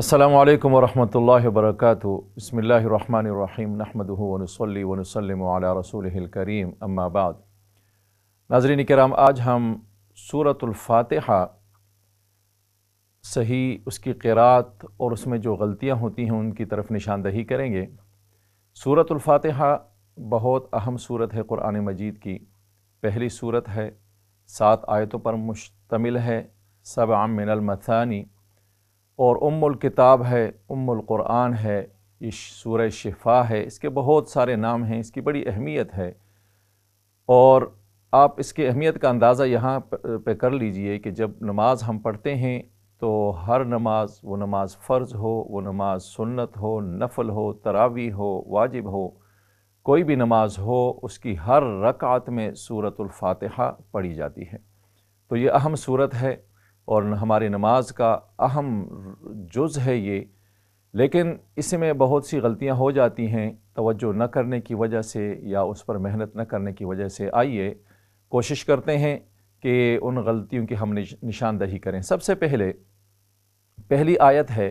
असलकम वरहमल वर्क बसमीम नहमदनसली वनसलम करीम अम्माबाद नाजरीन कराम आज हम सूरतफ़ातहा सही उसकी क़रात और उसमें जो गलतियाँ होती हैं उनकी तरफ निशानदही करेंगे सूरतफ़ातहा बहुत अहम सूरत है क़ुरान मजीद की पहली सूरत है सात आयतों पर मुश्तमिल है सब आम मिनल मथानी और उम्मुल किताब है उम्मुल क़ुरान है इस सूर शिफा है इसके बहुत सारे नाम हैं इसकी बड़ी अहमियत है और आप इसकी अहमियत का अंदाज़ा यहाँ पे कर लीजिए कि जब नमाज हम पढ़ते हैं तो हर नमाज वो नमाज फ़र्ज़ हो वो नमाज सुन्नत हो नफल हो तरावी हो वाजिब हो कोई भी नमाज हो उसकी हर रकात में सूरतुल्फ़ातिहा पढ़ी जाती है तो ये अहम सूरत है और हमारी नमाज का अहम जुज़ है ये लेकिन इसमें बहुत सी गलतियां हो जाती हैं तवज्जो न करने की वजह से या उस पर मेहनत न करने की वजह से आइए कोशिश करते हैं कि उन गलतियों की हम निशानदही करें सबसे पहले पहली आयत है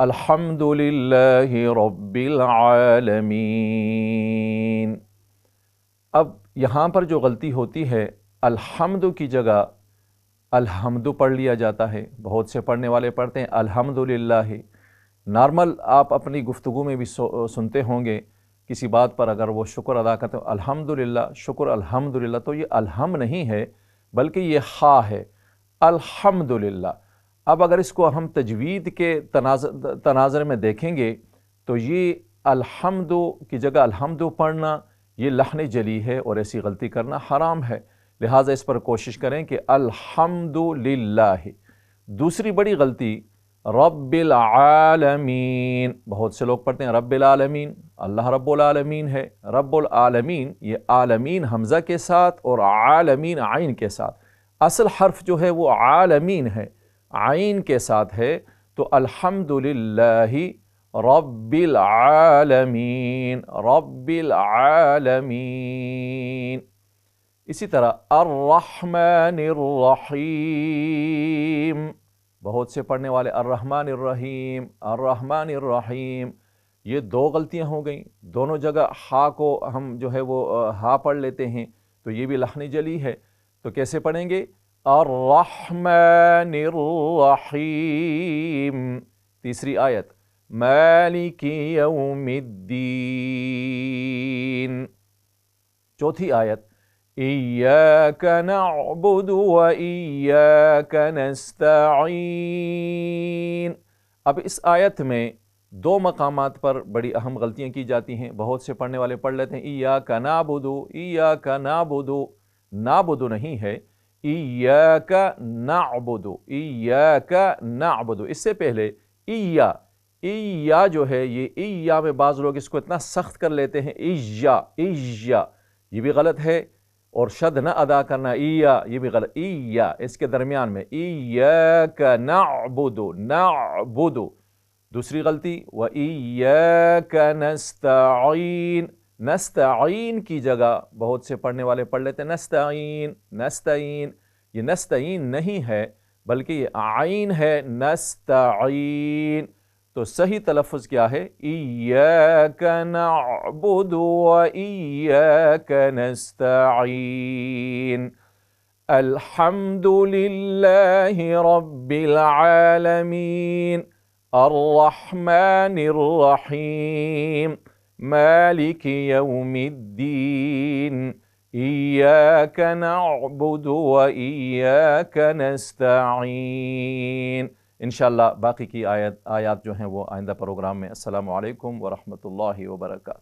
अल्हम्दुलिल्लाहि रब्बिल आलमीन अब यहाँ पर जो गलती होती है अल्हम्द की जगह अलहमद पढ़ लिया जाता है बहुत से पढ़ने वाले पढ़ते हैं अल्हम्दुलिल्लाह नॉर्मल आप अपनी गुफ्तु में भी सुनते होंगे किसी बात पर अगर वो शुक्र अदा करते हो अल्हम्दुलिल्लाह शुक्र अल्हम्दुलिल्लाह तो ये अलहम नहीं है बल्कि ये हा है अल्हम्दुलिल्लाह अब अगर इसको हम तजवीद के तनाज तनाजर में देखेंगे तो ये अलहमदो की जगह अलहमदो पढ़ना ये लहन जली है और ऐसी गलती करना हराम है लिहाजा इस पर कोशिश करें कि अल्हम्दुलिल्लाह दूसरी बड़ी गलती रबालमीन बहुत से लोग पढ़ते हैं रबालमीन अल्लाह रबालमीन है रबालमीन ये आलमीन हमज़ा के साथ और आलमीन आइन के साथ असल हर्फ जो है वो आलमीन है आइन के साथ है तो अल्हम्दुलिल्लाह रबालमीन रबालमीन इसी तरह अर्रहमानिर्रहीम बहुत से पढ़ने वाले अर्रहमानिर्रहीम अर्रहमानिर्रहीम ये दो गलतियां हो गई दोनों जगह हा को हम जो है वो हा पढ़ लेते हैं तो ये भी लखनी जली है तो कैसे पढ़ेंगे अर्रहमानिर्रहीम तीसरी आयत मालिकी यौमिद्दीन चौथी आयत إياك نعبد وإياك نستعين अब इस आयत में दो मकामात पर बड़ी अहम गलतियां की जाती हैं बहुत से पढ़ने वाले पढ़ लेते हैं इया का बुदो इया का ना बुदो नहीं है इया का ना अबुदो इया का अबुदो इससे पहले इया इया जो है ये इया में बाज़ लोग इसको इतना सख्त कर लेते हैं इया इया ये भी गलत है और शद न अदा करना ईया ये भी गलत ईया इसके दरमियान में ईया का नबुदो नाबुदो दूसरी गलती व ईया का नस्तीन नस्तीन की जगह बहुत से पढ़ने वाले पढ़ लेते हैं नस्तीन नस्तीन ये नस्तीन नहीं है बल्कि ये आइन है नस्तीन تو صحیح تلفظ کیا ہے اِيَّاكَ نَعْبُدُ وَإِيَّاكَ نَسْتَعِينَ الْحَمْدُ لِلَّهِ رَبِّ الْعَالَمِينَ الرَّحْمَنِ الرَّحِيمِ مَالِكِ يَوْمِ الدِّينِ اِيَّاكَ نَعْبُدُ وَإِيَّاكَ نَسْتَعِينَ इन बाकी की आयत आयात जो हैं वो आइंदा प्रोग्राम में अल्लाम वरहमल वर्का